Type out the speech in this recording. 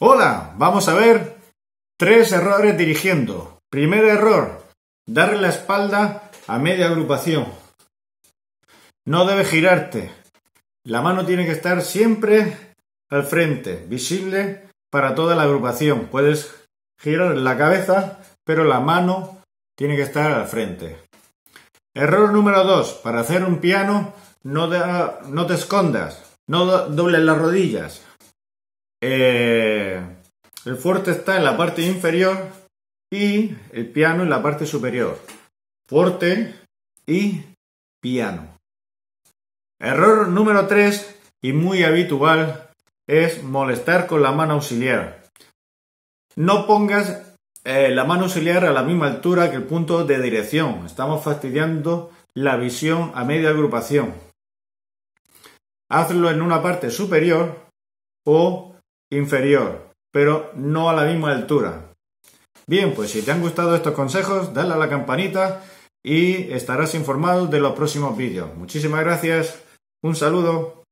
Hola, vamos a ver tres errores dirigiendo. Primer error, darle la espalda a media agrupación. No debes girarte. La mano tiene que estar siempre al frente, visible para toda la agrupación. Puedes girar la cabeza, pero la mano tiene que estar al frente. Error número 2. Para hacer un piano, no, te escondas, no dobles las rodillas. Eh, el fuerte está en la parte inferior y el piano en la parte superior. Fuerte y piano. Error número 3 y muy habitual es molestar con la mano auxiliar. No pongas eh, la mano auxiliar a la misma altura que el punto de dirección. Estamos fastidiando la visión a media agrupación. Hazlo en una parte superior o inferior pero no a la misma altura. Bien, pues si te han gustado estos consejos, dale a la campanita y estarás informado de los próximos vídeos. Muchísimas gracias, un saludo.